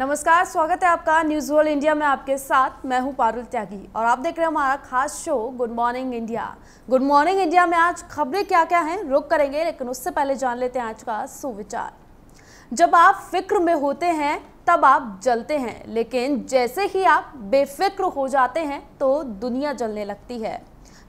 नमस्कार स्वागत है आपका न्यूज वर्ल्ड इंडिया में आपके साथ मैं हूं पारुल त्यागी और आप देख रहे हैं हमारा खास show good morning India good morning India में आज खबरें क्या क्या हैं रुक करेंगे लेकिन उससे पहले जान लेते हैं आज का सुविचार जब आप फिक्र में होते हैं तब आप जलते हैं लेकिन जैसे ही आप बेफिक्र हो जाते हैं तो दुनिया जलने लगती है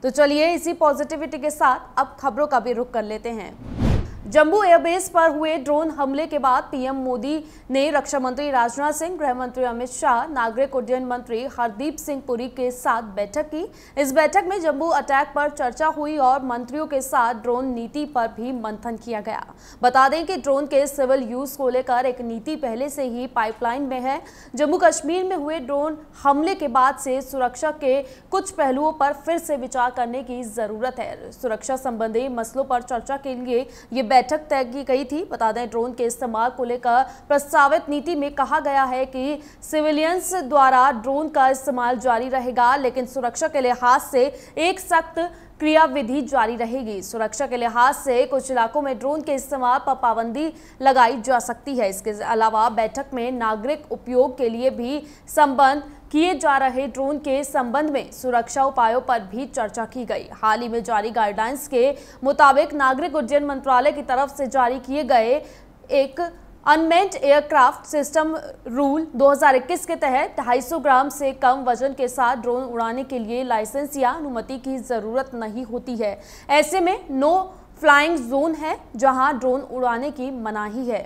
तो चलिए इसी पॉजिटिविटी के साथ अब खबरों का भी रुख कर लेते हैं जम्मू एयरबेस पर हुए ड्रोन हमले के बाद पीएम मोदी ने रक्षा मंत्री राजनाथ सिंह गृह मंत्री अमित शाह नागरिक उड्डयन मंत्री हरदीप सिंह पुरी के साथ बैठक की इस बैठक में जम्मू अटैक पर चर्चा हुई और मंत्रियों के साथ ड्रोन नीति पर भी मंथन किया गया बता दें कि ड्रोन के सिविल यूज को लेकर एक नीति पहले से ही पाइपलाइन में है जम्मू कश्मीर में हुए ड्रोन हमले के बाद से सुरक्षा के कुछ पहलुओं पर फिर से विचार करने की जरूरत है सुरक्षा संबंधी मसलों पर चर्चा के लिए ये बैठक बैठक तय की गई थी बता दें ड्रोन के इस्तेमाल को लेकर प्रस्तावित नीति में कहा गया है कि सिविलियंस द्वारा ड्रोन का इस्तेमाल जारी रहेगा लेकिन सुरक्षा के लिहाज से एक सख्त क्रियाविधि जारी रहेगी सुरक्षा के लिहाज से कुछ इलाकों में ड्रोन के इस्तेमाल पर पाबंदी लगाई जा सकती है इसके अलावा बैठक में नागरिक उपयोग के लिए भी संबंध किए जा रहे ड्रोन के संबंध में सुरक्षा उपायों पर भी चर्चा की गई हाल ही में जारी गाइडलाइंस के मुताबिक नागरिक उड्डयन मंत्रालय की तरफ से जारी किए गए एक अनमेंट एयरक्राफ्ट सिस्टम रूल 2021 के तहत ढाई ग्राम से कम वजन के साथ ड्रोन उड़ाने के लिए लाइसेंस या अनुमति की ज़रूरत नहीं होती है ऐसे में नो फ्लाइंग जोन है जहां ड्रोन उड़ाने की मनाही है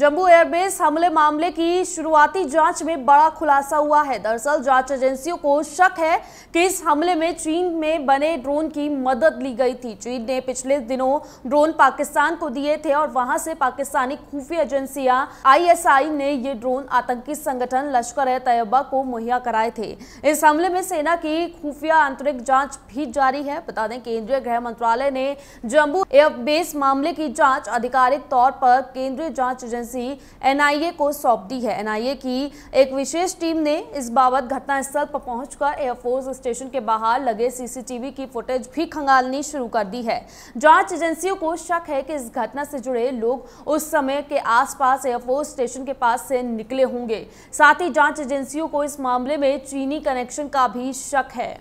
जम्मू एयरबेस हमले मामले की शुरुआती जांच में बड़ा खुलासा हुआ है दरअसल जांच एजेंसियों को शक है कि इस हमले में चीन में बने ड्रोन की मदद ली गई थी चीन ने पिछले दिनों ड्रोन पाकिस्तान को दिए थे और वहां से पाकिस्तानी खुफिया एजेंसियां आईएसआई ने ये ड्रोन आतंकी संगठन लश्कर ए तैयबा को मुहैया कराए थे इस हमले में सेना की खुफिया आंतरिक जाँच भी जारी है बता दें केंद्रीय गृह मंत्रालय ने जम्मू एयरबेस मामले की जाँच आधिकारिक तौर पर केंद्रीय जाँच एजेंसी एजेंसी एनआईए को सौंप दी है एनआईए की एक विशेष टीम ने इस बाबत घटनास्थल पर पहुंचकर एयरफोर्स स्टेशन के बाहर लगे सीसीटीवी की फुटेज भी खंगालनी शुरू कर दी है जांच एजेंसियों को शक है कि इस घटना से जुड़े लोग उस समय के आसपास एयरफोर्स स्टेशन के पास से निकले होंगे साथ ही जांच एजेंसियों को इस मामले में चीनी कनेक्शन का भी शक है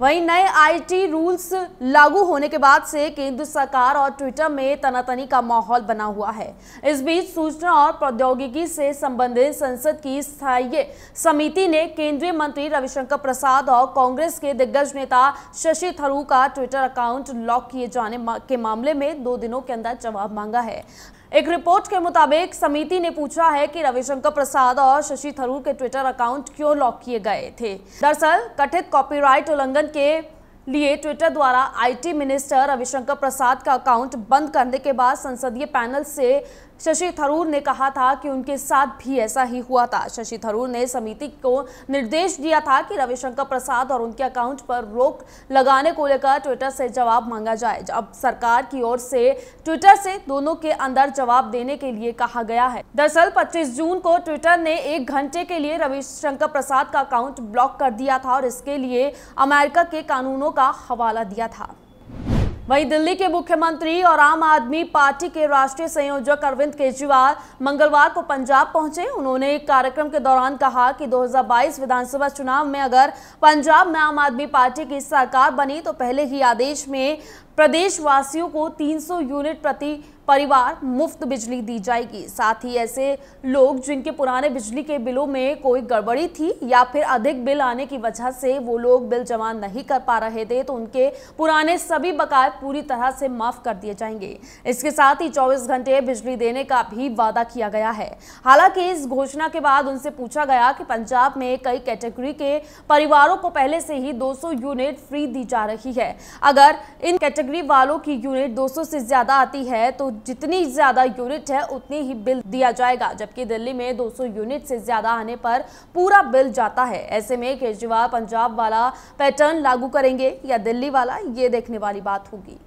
वहीं नए आईटी रूल्स लागू होने के बाद से केंद्र सरकार और ट्विटर में तनातनी का माहौल बना हुआ है इस बीच सूचना और प्रौद्योगिकी से संबंधित संसद की स्थायी समिति ने केंद्रीय मंत्री रविशंकर प्रसाद और कांग्रेस के दिग्गज नेता शशि थरूर का ट्विटर अकाउंट लॉक किए जाने के मामले में दो दिनों के अंदर जवाब मांगा है एक रिपोर्ट के मुताबिक समिति ने पूछा है कि रविशंकर प्रसाद और शशि थरूर के ट्विटर अकाउंट क्यों लॉक किए गए थे दरअसल कथित कॉपीराइट उल्लंघन के लिए ट्विटर द्वारा आईटी मिनिस्टर रविशंकर प्रसाद का अकाउंट बंद करने के बाद संसदीय पैनल से शशि थरूर ने कहा था कि उनके साथ भी ऐसा ही हुआ था शशि थरूर ने समिति को निर्देश दिया था कि रविशंकर प्रसाद और उनके अकाउंट पर रोक लगाने को लेकर ट्विटर से जवाब मांगा जाए अब सरकार की ओर से ट्विटर से दोनों के अंदर जवाब देने के लिए कहा गया है दरअसल 25 जून को ट्विटर ने एक घंटे के लिए रविशंकर प्रसाद का अकाउंट ब्लॉक कर दिया था और इसके लिए अमेरिका के कानूनों का हवाला दिया था वहीं दिल्ली के मुख्यमंत्री और आम आदमी पार्टी के राष्ट्रीय संयोजक अरविंद केजरीवाल मंगलवार को पंजाब पहुंचे उन्होंने एक कार्यक्रम के दौरान कहा कि 2022 विधानसभा चुनाव में अगर पंजाब में आम आदमी पार्टी की सरकार बनी तो पहले ही आदेश में प्रदेशवासियों को 300 यूनिट प्रति परिवार मुफ्त बिजली दी जाएगी साथ ही ऐसे लोग जिनके पुराने बिजली के बिलों में कोई गड़बड़ी थी या फिर अधिक बिल आने की वजह से वो लोग बिल जमा नहीं कर पा रहे थे तो उनके पुराने सभी बकाए पूरी तरह से माफ कर दिए जाएंगे इसके साथ ही चौबीस घंटे बिजली देने का भी वादा किया गया है हालांकि इस घोषणा के बाद उनसे पूछा गया कि पंजाब में कई कैटेगरी के परिवारों को पहले से ही 200 यूनिट फ्री दी जा रही है अगर इन कैटेगरी वालों की यूनिट 200 से ज्यादा आती है तो जितनी ज़्यादा यूनिट है उतनी ही बिल दिया जाएगा जबकि दिल्ली में 200 यूनिट से ज़्यादा आने पर पूरा बिल जाता है ऐसे में केजरीवाल पंजाब वाला पैटर्न लागू करेंगे या दिल्ली वाला ये देखने वाली बात होगी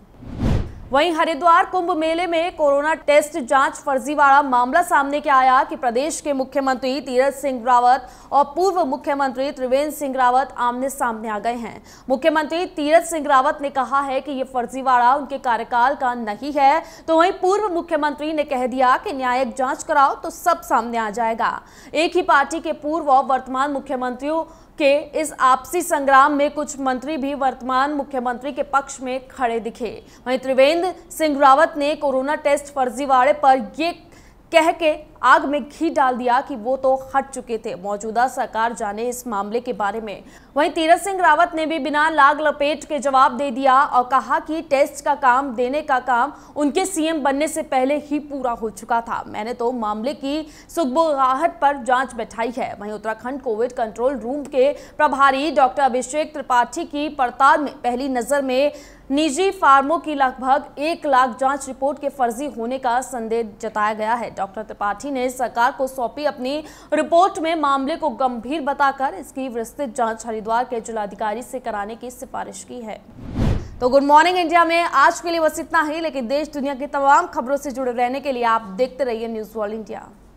वहीं हरिद्वार कुंभ मेले में कोरोना टेस्ट जांच फर्जीवाड़ा मामला सामने के आया कि प्रदेश के मुख्यमंत्री तीरथ सिंह रावत और पूर्व मुख्यमंत्री त्रिवेंद्र सिंह रावत आमने सामने आ गए हैं मुख्यमंत्री तीरथ सिंह रावत ने कहा है कि ये फर्जीवाड़ा उनके कार्यकाल का नहीं है तो वहीं पूर्व मुख्यमंत्री ने कह दिया कि न्यायिक जाँच कराओ तो सब सामने आ जाएगा एक ही पार्टी के पूर्व और वर्तमान मुख्यमंत्रियों के इस आपसी संग्राम में कुछ मंत्री भी वर्तमान मुख्यमंत्री के पक्ष में खड़े दिखे वहीं त्रिवेंद्र सिंह रावत ने कोरोना टेस्ट फर्जीवाड़े पर ये कह के आग में घी डाल दिया कि वो तो हट चुके थे मौजूदा सरकार जाने इस मामले के बारे में वहीं तीरथ सिंह रावत ने भी बिना लाग लपेट के जवाब दे दिया और कहा कि टेस्ट का काम देने का काम उनके सीएम बनने से पहले ही पूरा हो चुका था मैंने तो मामले की सुगबुगाहट पर जांच बैठाई है वहीं उत्तराखंड कोविड कंट्रोल रूम के प्रभारी डॉक्टर अभिषेक त्रिपाठी की पड़ताल में पहली नजर में निजी फार्मों की लगभग एक लाख जांच रिपोर्ट के फर्जी होने का संदेह जताया गया है डॉक्टर त्रिपाठी पार्टी ने सरकार को सौंपी अपनी रिपोर्ट में मामले को गंभीर बताकर इसकी विस्तृत जांच हरिद्वार के जिलाधिकारी से कराने की सिफारिश की है तो गुड मॉर्निंग इंडिया में आज के लिए बस इतना ही लेकिन देश दुनिया की तमाम खबरों से जुड़े रहने के लिए आप देखते रहिए न्यूज वर्ल्ड इंडिया